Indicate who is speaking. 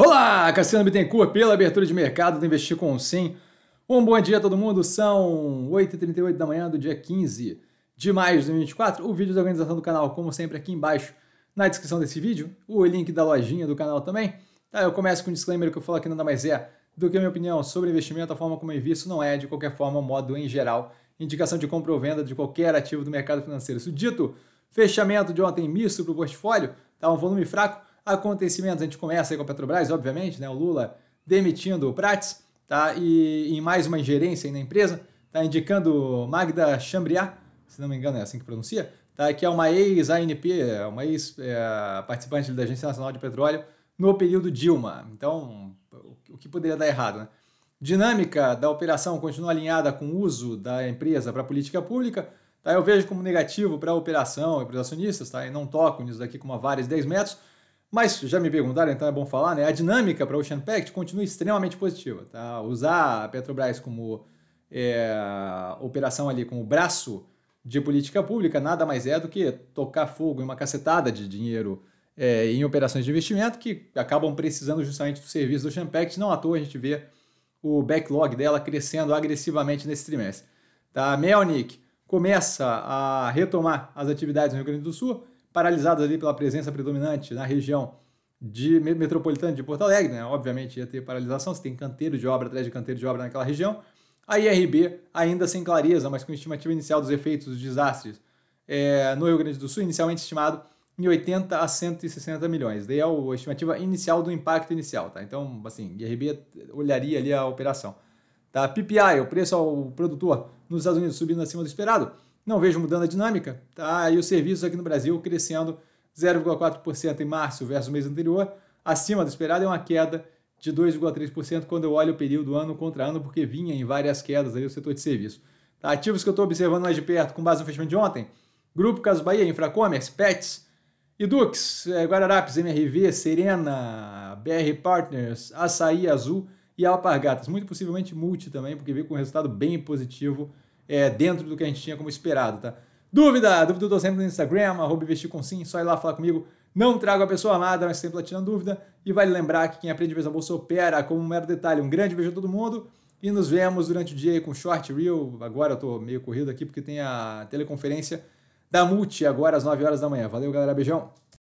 Speaker 1: Olá, Cassiano Bittencourt pela abertura de mercado do Investir com Sim. Um bom dia a todo mundo, são 8h38 da manhã do dia 15 de maio de 2024. O vídeo da organização do canal, como sempre, aqui embaixo na descrição desse vídeo. O link da lojinha do canal também. Tá, eu começo com um disclaimer que eu falo aqui nada mais é do que a minha opinião sobre investimento, a forma como eu invisto não é, de qualquer forma, modo em geral, indicação de compra ou venda de qualquer ativo do mercado financeiro. Isso dito, fechamento de ontem misto para o portfólio, tá um volume fraco, acontecimentos. A gente começa aí com a Petrobras, obviamente, né? O Lula demitindo o Prates, tá? E em mais uma ingerência aí na empresa, tá indicando Magda Chambriá, se não me engano é assim que pronuncia, tá? Que é uma ex-ANP, é uma ex-participante é, da Agência Nacional de Petróleo no período Dilma. Então, o que poderia dar errado, né? Dinâmica da operação continua alinhada com o uso da empresa para política pública. Tá? Eu vejo como negativo para a operação e para os acionistas, tá? e não toco nisso daqui como a várias 10 metros. Mas já me perguntaram, então é bom falar, né? A dinâmica para o Ocean Pact continua extremamente positiva. Tá? Usar a Petrobras como é, operação ali, como braço de política pública, nada mais é do que tocar fogo em uma cacetada de dinheiro é, em operações de investimento que acabam precisando justamente do serviço do Ocean Pact. Não à toa a gente vê o backlog dela crescendo agressivamente nesse trimestre. Tá? A Melnick começa a retomar as atividades no Rio Grande do Sul paralisadas ali pela presença predominante na região de metropolitana de Porto Alegre, né? Obviamente ia ter paralisação, se tem canteiro de obra atrás de canteiro de obra naquela região. A IRB ainda sem clareza, mas com estimativa inicial dos efeitos dos desastres é, no Rio Grande do Sul, inicialmente estimado em 80 a 160 milhões. Daí é a estimativa inicial do impacto inicial, tá? Então, assim, IRB olharia ali a operação. Tá? PPI, o preço ao produtor nos Estados Unidos subindo acima do esperado. Não vejo mudando a dinâmica, tá? E os serviços aqui no Brasil crescendo 0,4% em março versus o mês anterior, acima do esperado é uma queda de 2,3% quando eu olho o período ano contra ano, porque vinha em várias quedas aí o setor de serviço. Tá? Ativos que eu estou observando mais de perto com base no fechamento de ontem, Grupo Caso Bahia, Infracommerce, Pets, Edux, eh, Guararapes, MRV, Serena, BR Partners, Açaí Azul e Alpargatas. Muito possivelmente Multi também, porque veio com um resultado bem positivo é, dentro do que a gente tinha como esperado, tá? Dúvida! Dúvida eu tô sempre no Instagram, arroba investir com sim, só ir lá falar comigo. Não trago a pessoa amada, mas sempre tirando dúvida. E vale lembrar que quem aprende vez a bolsa opera como um mero detalhe. Um grande beijo a todo mundo e nos vemos durante o dia aí com short, reel. Agora eu tô meio corrido aqui porque tem a teleconferência da Multi agora às 9 horas da manhã. Valeu, galera. Beijão!